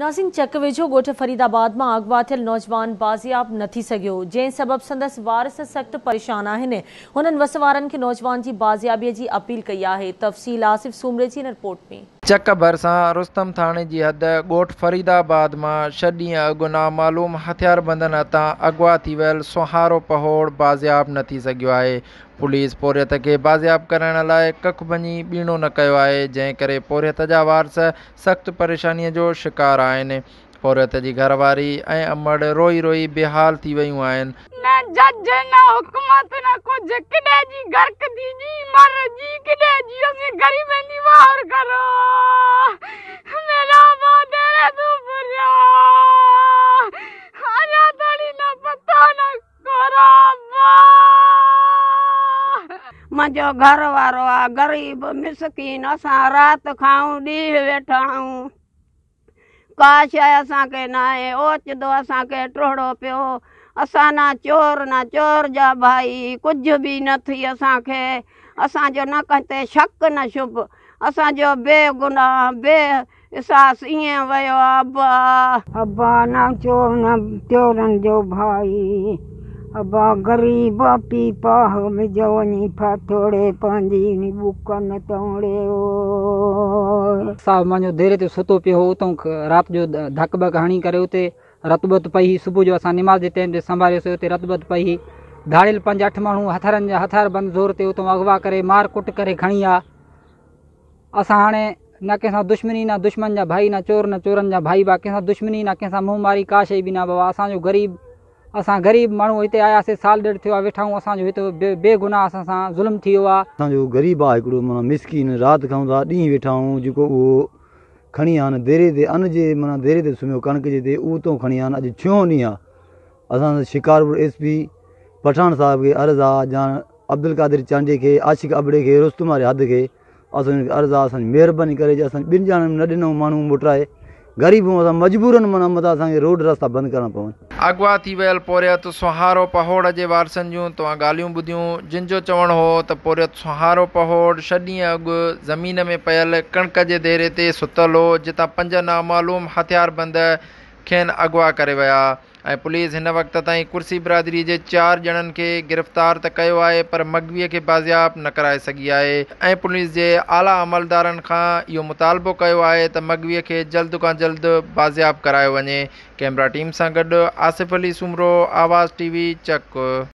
चक चकवेजो गोठ फरीदाबाद में अगवा थे नौजवान बाजियाब नहीं सको जै सब संदस वारस सख्त परेशान आन उन्होंने वसवार के नौजवान की बाजियाबी की अपील कई है तफसील आसिफ सूमरे की रिपोर्ट में चक भरिसां रुस्तमाणे जी हदि ॻोठु फरीदाबाद मां छह ॾींहं अॻुना मालूम हथियारबंदन हथां अॻुवा थी वियल सुहारो पहोड़ बाज़ियाबु न थी सघियो आहे पुलिस पोरियत खे बाज़ियाबु करण लाइ कख भञी ॿीणो न कयो आहे जंहिं करे जा वारस सख़्तु परेशानीअ जो शिकार आहिनि पोरियत जी घरवारी ऐं अमड़ रोई रोई बेहाल थी वियूं आहिनि गौर करो मेरा तेरे दूबरिया अरे थोड़ी पता ना करो मुझो घर वारो आ गरीब मिसकीन असां रात खाऊं ॾींहुं वेठा आहियूं का शइ असांखे न आहे ओचिदो असांखे टोड़ो पियो असां ना चोर न चोर जा भाई कुछ भी न थी असा असांजो न कंहिं शक न शुभ देर ते सुठो पियो राति जो धक बक हणी करे उते रतबत पई सुबुह जो असां निमाज़ जे टाइम ते संभालियोसीं रतबत पई धारियल पंज अठ माण्हू हथरनि जा हथर बंदि ज़ोर ते अॻु करे मार कुट करे खणी असां हाणे न कंहिंसां दुश्मनी न दुश्मन जा भाई न चोर न चोरनि जा भाई बा कंहिंसां दुश्मनी न कंहिंखां मुंहुं मारी का शइ बि न बाबा असांजो ग़रीब असां ग़रीब माण्हू हिते आयासीं साल ॾेढु थियो आहे वेठा आहियूं असांजो हिते बेगुना असां सां ज़ुल्म थी वियो आहे असांजो ग़रीब आहे हिकिड़ो माना मिसकिन राति ॾींहुं वेठा आहियूं जेको उहो खणी आया आहिनि देरे ते अन जे माना देरे ते सुम्ही कणिक जे ते उहो खणी आया अॼु छो ॾींहुं आहे शिकारपुर एस पी पठाण साहिब खे अरज़ आहे जा अब्दुल कादिर चांडे खे आशिक़ अबड़े खे हद बंदि करणा पवनि अॻुवा थी वियल पोरियत सुहारो पहोड़ जे वारसनि जूं तव्हां ॻाल्हियूं ॿुधियूं जिन जो चवणु हो त पोरियत सुहारो पहोड़ छह ॾींहं अॻु ज़मीन में पयल कणिक जे देरे ते सुतल हो जितां पंज नामालूम हथियारबंद खेनि अॻुवा करे विया ऐं पुलिस हिन वक़्त ताईं कुर्सी बिरादरी जे चारि ॼणनि खे गिरफ़्तार त कयो आहे पर मगवीअ खे बाज़ियाबु न कराए सघी आहे ऐं पुलिस जे आला अमलदारनि खां इहो मुतालबो कयो आहे त मगवीअ खे जल्द खां जल्द बाज़ियाबु करायो वञे कैमरा टीम सां गॾु आसिफ़ अली सुमरो आवाज़ टी वी चक